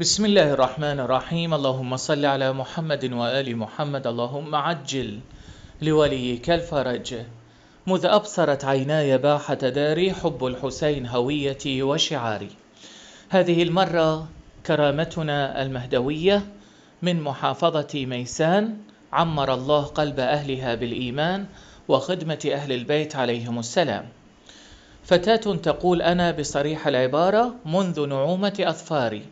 بسم الله الرحمن الرحيم اللهم صل على محمد وآل محمد اللهم عجل لوليك الفرج مذ أبصرت عيناي باحة داري حب الحسين هويتي وشعاري هذه المرة كرامتنا المهدوية من محافظة ميسان عمر الله قلب أهلها بالإيمان وخدمة أهل البيت عليهم السلام فتاة تقول أنا بصريح العبارة منذ نعومة أظفاري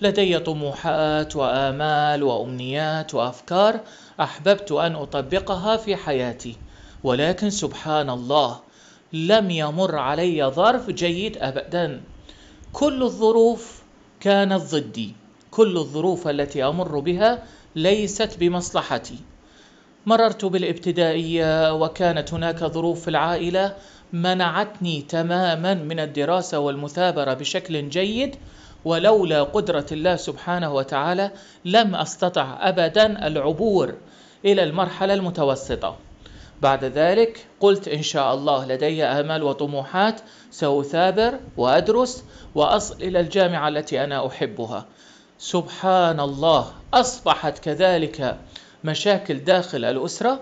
لدي طموحات وآمال وأمنيات وأفكار أحببت أن أطبقها في حياتي ولكن سبحان الله لم يمر علي ظرف جيد أبدا كل الظروف كانت ضدي كل الظروف التي أمر بها ليست بمصلحتي مررت بالابتدائية وكانت هناك ظروف في العائلة منعتني تماما من الدراسة والمثابرة بشكل جيد ولولا قدرة الله سبحانه وتعالى لم أستطع أبدا العبور إلى المرحلة المتوسطة بعد ذلك قلت إن شاء الله لدي آمال وطموحات سأثابر وأدرس وأصل إلى الجامعة التي أنا أحبها سبحان الله أصبحت كذلك مشاكل داخل الأسرة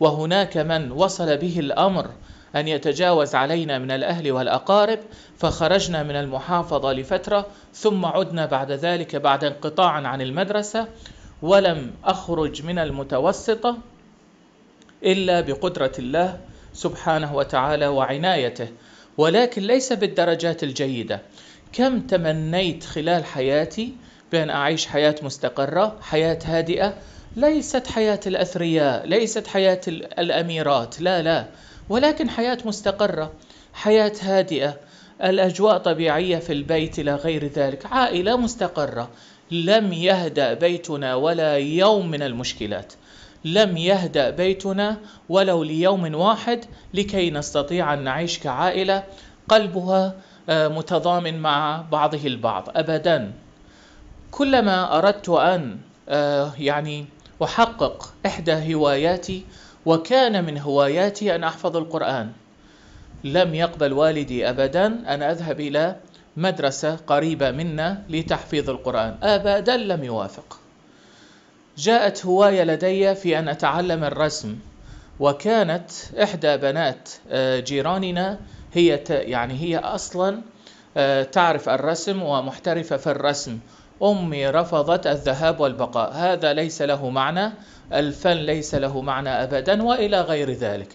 وهناك من وصل به الأمر أن يتجاوز علينا من الأهل والأقارب فخرجنا من المحافظة لفترة ثم عدنا بعد ذلك بعد انقطاع عن المدرسة ولم أخرج من المتوسطة إلا بقدرة الله سبحانه وتعالى وعنايته ولكن ليس بالدرجات الجيدة كم تمنيت خلال حياتي بأن أعيش حياة مستقرة حياة هادئة ليست حياة الأثرياء ليست حياة الأميرات لا لا ولكن حياة مستقرة حياة هادئة الأجواء طبيعية في البيت إلى غير ذلك عائلة مستقرة لم يهدأ بيتنا ولا يوم من المشكلات لم يهدأ بيتنا ولو ليوم واحد لكي نستطيع أن نعيش كعائلة قلبها آه، متضامن مع بعضه البعض أبدا كلما أردت أن آه، يعني أحقق إحدى هواياتي وكان من هواياتي أن أحفظ القرآن لم يقبل والدي أبدا أن أذهب إلى مدرسة قريبة منا لتحفيظ القرآن أبدا لم يوافق جاءت هواية لدي في أن أتعلم الرسم وكانت إحدى بنات آه، جيراننا هي يعني هي أصلا آه، تعرف الرسم ومحترفة في الرسم أمي رفضت الذهاب والبقاء هذا ليس له معنى الفن ليس له معنى أبدا وإلى غير ذلك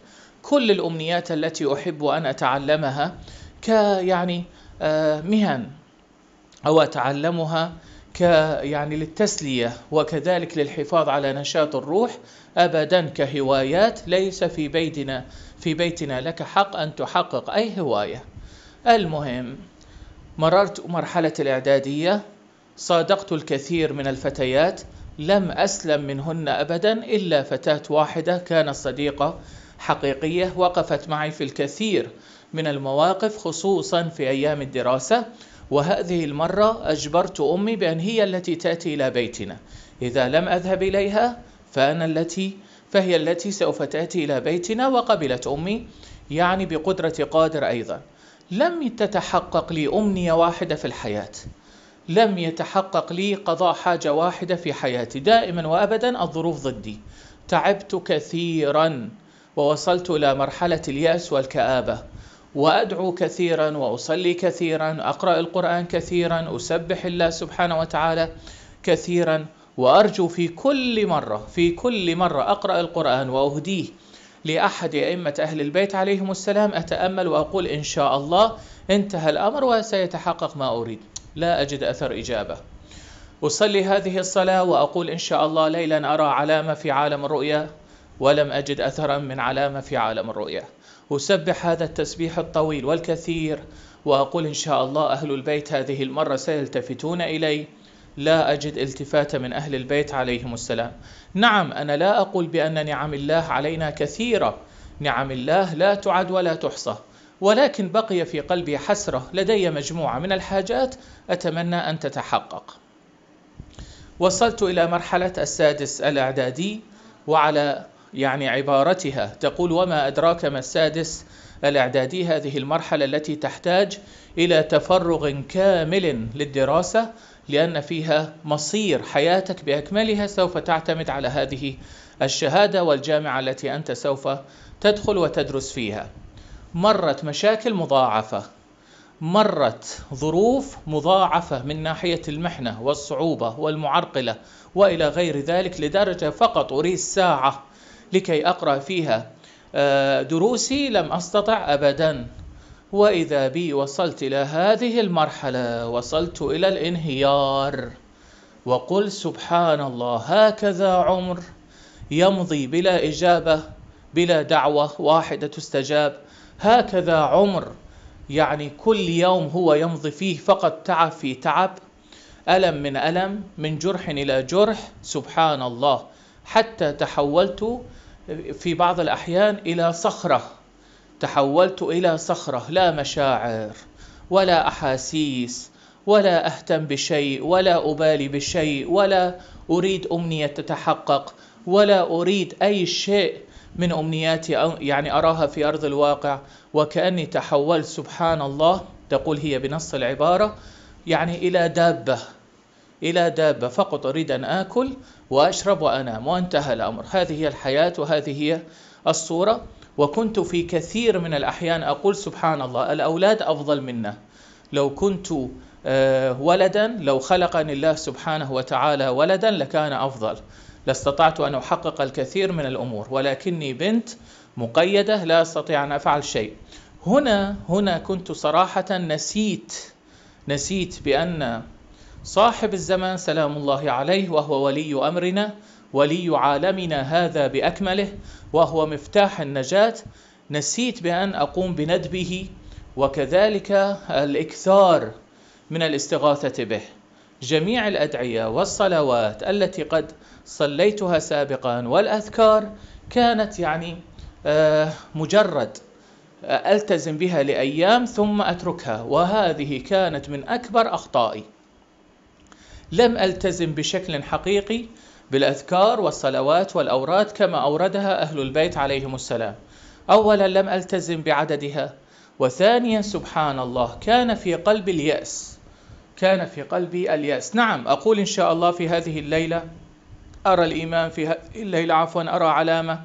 كل الأمنيات التي أحب أن أتعلمها كيعني آه، مهن أو أتعلمها كيعني للتسلية وكذلك للحفاظ على نشاط الروح أبدا كهوايات ليس في بيتنا في بيتنا لك حق أن تحقق أي هواية المهم مررت مرحلة الإعدادية صادقت الكثير من الفتيات لم أسلم منهن أبدا إلا فتاة واحدة كانت صديقة حقيقية وقفت معي في الكثير من المواقف خصوصا في أيام الدراسة وهذه المرة أجبرت أمي بأن هي التي تأتي إلى بيتنا إذا لم أذهب إليها فأنا التي فهي التي سوف تأتي إلى بيتنا وقبلت أمي يعني بقدرة قادر أيضا لم تتحقق لي أمنية واحدة في الحياة لم يتحقق لي قضاء حاجة واحدة في حياتي دائما وأبدا الظروف ضدي تعبت كثيرا ووصلت إلى مرحلة اليأس والكآبة وأدعو كثيرا وأصلي كثيرا أقرأ القرآن كثيرا أسبح الله سبحانه وتعالى كثيرا وأرجو في كل مرة في كل مرة أقرأ القرآن وأهديه لأحد أئمة أهل البيت عليهم السلام أتأمل وأقول إن شاء الله انتهى الأمر وسيتحقق ما أريد لا أجد أثر إجابة أصلي هذه الصلاة وأقول إن شاء الله ليلا أرى علامة في عالم الرؤيا ولم أجد أثرا من علامة في عالم الرؤيا أسبح هذا التسبيح الطويل والكثير وأقول إن شاء الله أهل البيت هذه المرة سيلتفتون إلي لا أجد التفاتة من أهل البيت عليهم السلام نعم أنا لا أقول بأن نعم الله علينا كثيرة نعم الله لا تعد ولا تحصى ولكن بقي في قلبي حسرة لدي مجموعة من الحاجات أتمنى أن تتحقق وصلت إلى مرحلة السادس الإعدادي وعلى يعني عبارتها تقول وما أدراك ما السادس الإعدادي هذه المرحلة التي تحتاج إلى تفرغ كامل للدراسة لأن فيها مصير حياتك بأكملها سوف تعتمد على هذه الشهادة والجامعة التي أنت سوف تدخل وتدرس فيها مرت مشاكل مضاعفة مرت ظروف مضاعفة من ناحية المحنة والصعوبة والمعرقلة وإلى غير ذلك لدرجة فقط أريد ساعة لكي أقرأ فيها آه، دروسي لم أستطع أبدا وإذا بي وصلت إلى هذه المرحلة وصلت إلى الانهيار وقل سبحان الله هكذا عمر يمضي بلا إجابة بلا دعوة واحدة تستجاب هكذا عمر يعني كل يوم هو يمضي فيه فقط تعب في تعب ألم من ألم من جرح إلى جرح سبحان الله حتى تحولت في بعض الأحيان إلى صخرة تحولت إلى صخرة لا مشاعر ولا أحاسيس ولا أهتم بشيء ولا أبالي بشيء ولا أريد أمنية تتحقق ولا أريد أي شيء من أمنياتي أو يعني أراها في أرض الواقع وكأني تحولت سبحان الله تقول هي بنص العبارة يعني إلى دابة إلى دابة فقط أريد أن آكل وأشرب وأنام وانتهى الأمر هذه هي الحياة وهذه هي الصورة وكنت في كثير من الأحيان أقول سبحان الله الأولاد أفضل منا لو كنت آه، ولدا لو خلقني الله سبحانه وتعالى ولدا لكان أفضل لاستطعت أن أحقق الكثير من الأمور ولكني بنت مقيدة لا أستطيع أن أفعل شيء هنا هنا كنت صراحة نسيت نسيت بأن صاحب الزمان سلام الله عليه وهو ولي أمرنا ولي عالمنا هذا بأكمله وهو مفتاح النجاة نسيت بأن أقوم بندبه وكذلك الإكثار من الاستغاثة به جميع الادعيه والصلوات التي قد صليتها سابقا والاذكار كانت يعني آه، مجرد آه، التزم بها لايام ثم اتركها وهذه كانت من اكبر اخطائي لم التزم بشكل حقيقي بالاذكار والصلوات والاوراد كما اوردها اهل البيت عليهم السلام اولا لم التزم بعددها وثانيا سبحان الله كان في قلب الياس كان في قلبي الياس نعم أقول إن شاء الله في هذه الليلة أرى الإمام في هذه الليلة عفوا أرى علامة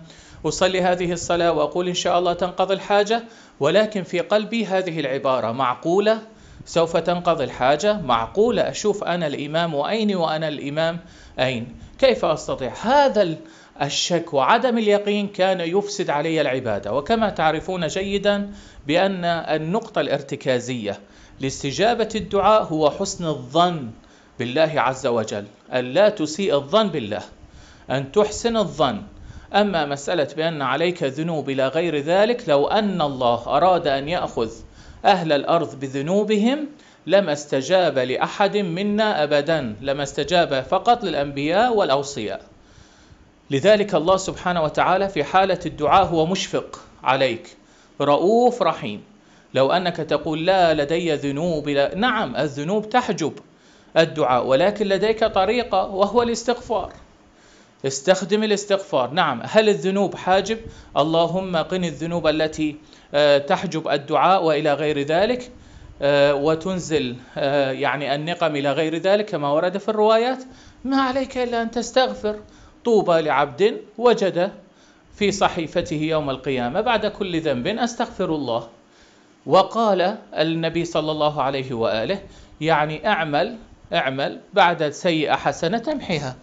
أصلي هذه الصلاة وأقول إن شاء الله تنقضي الحاجة ولكن في قلبي هذه العبارة معقولة سوف تنقضي الحاجة معقولة أشوف أنا الإمام وأين وأنا الإمام أين كيف أستطيع هذا الشك وعدم اليقين كان يفسد علي العبادة وكما تعرفون جيدا بأن النقطة الارتكازية لاستجابة الدعاء هو حسن الظن بالله عز وجل أن لا تسيء الظن بالله أن تحسن الظن أما مسألة بأن عليك ذنوب إلى غير ذلك لو أن الله أراد أن يأخذ أهل الأرض بذنوبهم لما استجاب لأحد منا أبدا لما استجاب فقط للأنبياء والأوصياء لذلك الله سبحانه وتعالى في حالة الدعاء هو مشفق عليك رؤوف رحيم لو أنك تقول لا لدي ذنوب لا نعم الذنوب تحجب الدعاء ولكن لديك طريقة وهو الاستغفار استخدم الاستغفار نعم هل الذنوب حاجب اللهم قني الذنوب التي آه، تحجب الدعاء وإلى غير ذلك آه، وتنزل آه، يعني النقم إلى غير ذلك كما ورد في الروايات ما عليك إلا أن تستغفر طوبى لعبد وجد في صحيفته يوم القيامة بعد كل ذنب أستغفر الله وقال النبي صلى الله عليه واله يعني اعمل اعمل بعد سيئه حسنه تمحيها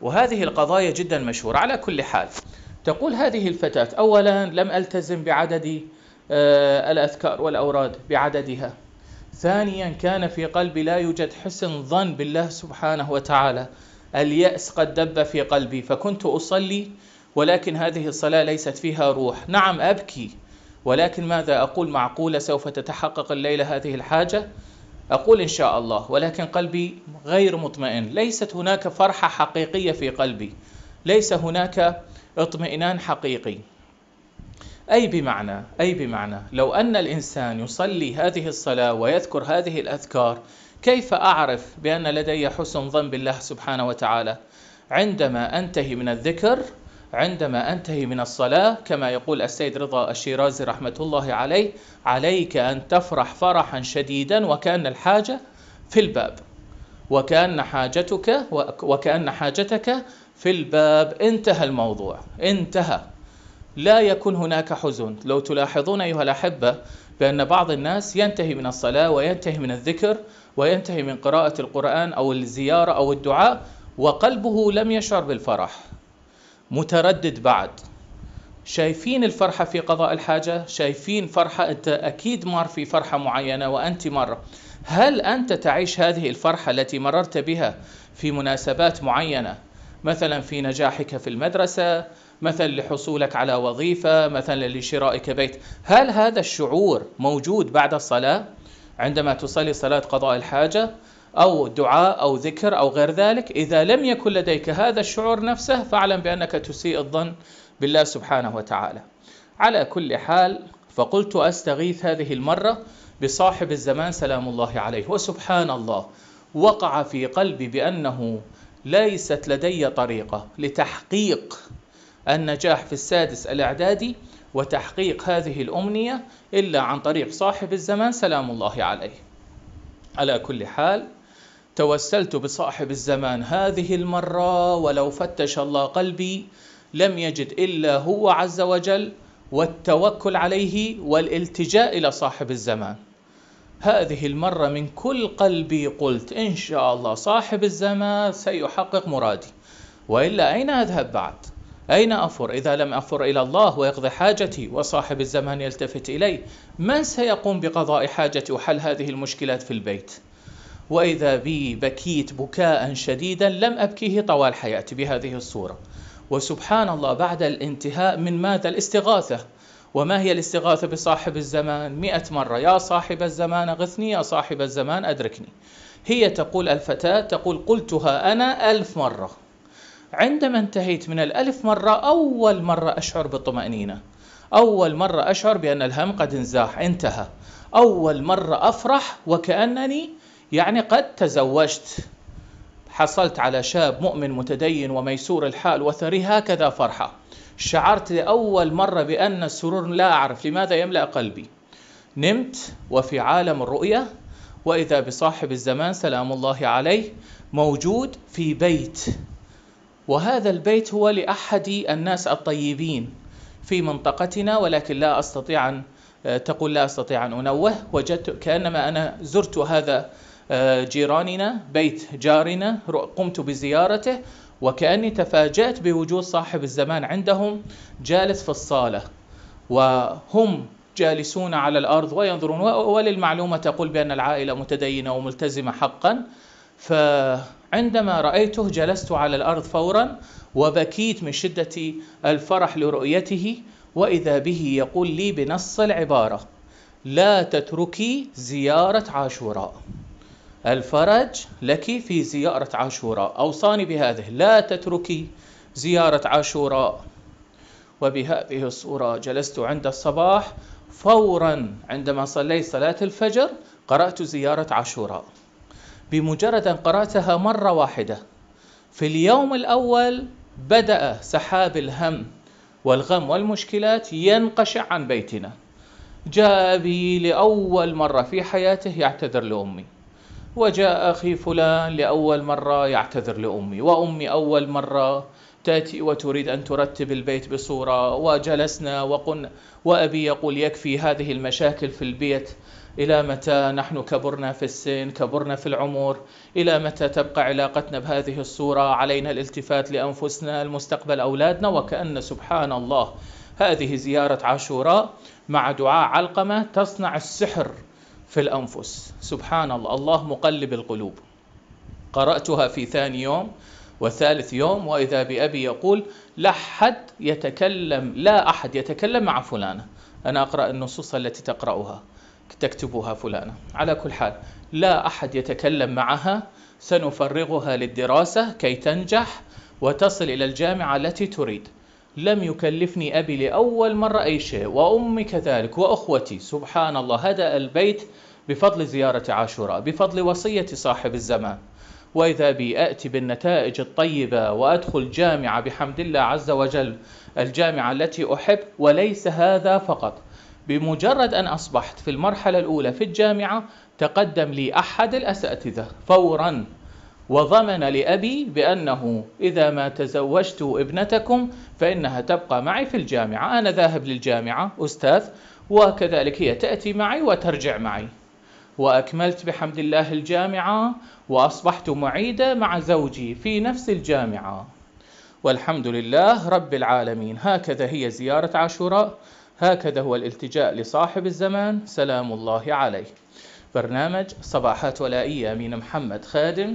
وهذه القضايا جدا مشهوره على كل حال تقول هذه الفتاه اولا لم التزم بعدد آه، الاذكار والاوراد بعددها ثانيا كان في قلبي لا يوجد حسن ظن بالله سبحانه وتعالى اليأس قد دب في قلبي فكنت أصلي ولكن هذه الصلاة ليست فيها روح نعم أبكي ولكن ماذا أقول معقولة سوف تتحقق الليلة هذه الحاجة أقول إن شاء الله ولكن قلبي غير مطمئن ليست هناك فرحة حقيقية في قلبي ليس هناك اطمئنان حقيقي أي بمعنى أي بمعنى لو أن الإنسان يصلي هذه الصلاة ويذكر هذه الأذكار كيف أعرف بأن لدي حسن ظن بالله سبحانه وتعالى عندما أنتهي من الذكر عندما أنتهي من الصلاة كما يقول السيد رضا الشيرازي رحمة الله عليه عليك أن تفرح فرحا شديدا وكأن الحاجة في الباب وكأن حاجتك وكأن حاجتك في الباب انتهى الموضوع انتهى لا يكون هناك حزن لو تلاحظون أيها الأحبة بأن بعض الناس ينتهي من الصلاة وينتهي من الذكر وينتهي من قراءة القرآن أو الزيارة أو الدعاء وقلبه لم يشعر بالفرح متردد بعد شايفين الفرحة في قضاء الحاجة شايفين فرحة أنت أكيد مر في فرحة معينة وأنت مرة هل أنت تعيش هذه الفرحة التي مررت بها في مناسبات معينة مثلا في نجاحك في المدرسة مثلا لحصولك على وظيفة مثلا لشرائك بيت هل هذا الشعور موجود بعد الصلاة عندما تصلي صلاة قضاء الحاجة أو دعاء أو ذكر أو غير ذلك إذا لم يكن لديك هذا الشعور نفسه فاعلم بأنك تسيء الظن بالله سبحانه وتعالى على كل حال فقلت أستغيث هذه المرة بصاحب الزمان سلام الله عليه وسبحان الله وقع في قلبي بأنه ليست لدي طريقة لتحقيق النجاح في السادس الإعدادي وتحقيق هذه الأمنية إلا عن طريق صاحب الزمان سلام الله عليه على كل حال توسلت بصاحب الزمان هذه المرة ولو فتش الله قلبي لم يجد إلا هو عز وجل والتوكل عليه والالتجاء إلى صاحب الزمان هذه المرة من كل قلبي قلت إن شاء الله صاحب الزمان سيحقق مرادي وإلا أين أذهب بعد؟ أين أفر إذا لم أفر إلى الله ويقضي حاجتي وصاحب الزمان يلتفت إلي من سيقوم بقضاء حاجتي وحل هذه المشكلات في البيت؟ وإذا بي بكيت بكاء شديدا لم أبكيه طوال حياتي بهذه الصورة وسبحان الله بعد الانتهاء من ماذا الاستغاثة وما هي الاستغاثة بصاحب الزمان مئة مرة يا صاحب الزمان أغثني يا صاحب الزمان أدركني هي تقول الفتاة تقول قلتها أنا ألف مرة عندما انتهيت من الألف مرة أول مرة أشعر بالطمأنينة أول مرة أشعر بأن الهم قد انزاح انتهى أول مرة أفرح وكأنني يعني قد تزوجت حصلت على شاب مؤمن متدين وميسور الحال وثري هكذا فرحة شعرت لأول مرة بأن السرور لا أعرف لماذا يملأ قلبي نمت وفي عالم الرؤية وإذا بصاحب الزمان سلام الله عليه موجود في بيت وهذا البيت هو لأحد الناس الطيبين في منطقتنا ولكن لا أستطيع أن آه، تقول لا أستطيع أن أنوه وجدت كأنما أنا زرت هذا جيراننا بيت جارنا قمت بزيارته وكأني تفاجأت بوجود صاحب الزمان عندهم جالس في الصالة وهم جالسون على الأرض وينظرون وللمعلومة تقول بأن العائلة متدينة وملتزمة حقا فعندما رأيته جلست على الأرض فورا وبكيت من شدة الفرح لرؤيته وإذا به يقول لي بنص العبارة لا تتركي زيارة عاشوراء الفرج لك في زيارة عاشوراء أوصاني بهذه لا تتركي زيارة عاشوراء وبهذه الصورة جلست عند الصباح فورا عندما صليت صلاة الفجر قرأت زيارة عاشوراء بمجرد أن قرأتها مرة واحدة في اليوم الأول بدأ سحاب الهم والغم والمشكلات ينقشع عن بيتنا جاء بي لأول مرة في حياته يعتذر لأمي وجاء أخي فلان لأول مرة يعتذر لأمي وأمي أول مرة تأتي وتريد أن ترتب البيت بصورة وجلسنا وقلنا وأبي يقول يكفي هذه المشاكل في البيت إلى متى نحن كبرنا في السن كبرنا في العمر إلى متى تبقى علاقتنا بهذه الصورة علينا الالتفات لأنفسنا المستقبل أولادنا وكأن سبحان الله هذه زيارة عاشوراء مع دعاء علقمة تصنع السحر في الأنفس سبحان الله الله مقلب القلوب قرأتها في ثاني يوم وثالث يوم وإذا بأبي يقول لا أحد يتكلم لا أحد يتكلم مع فلانة أنا أقرأ النصوص التي تقرأها تكتبها فلانة على كل حال لا أحد يتكلم معها سنفرغها للدراسة كي تنجح وتصل إلى الجامعة التي تريد لم يكلفني أبي لأول مرة أي شيء وأمي كذلك وأخوتي سبحان الله هدأ البيت بفضل زيارة عاشوراء بفضل وصية صاحب الزمان وإذا بي أتي بالنتائج الطيبة وأدخل جامعة بحمد الله عز وجل الجامعة التي أحب وليس هذا فقط بمجرد أن أصبحت في المرحلة الأولى في الجامعة تقدم لي أحد الأساتذة فورا وضمن لأبي بأنه إذا ما تزوجت ابنتكم فإنها تبقى معي في الجامعة أنا ذاهب للجامعة أستاذ وكذلك هي تأتي معي وترجع معي وأكملت بحمد الله الجامعة وأصبحت معيدة مع زوجي في نفس الجامعة والحمد لله رب العالمين هكذا هي زيارة عاشوراء هكذا هو الالتجاء لصاحب الزمان سلام الله عليه برنامج صباحات ولائية أمين محمد خادم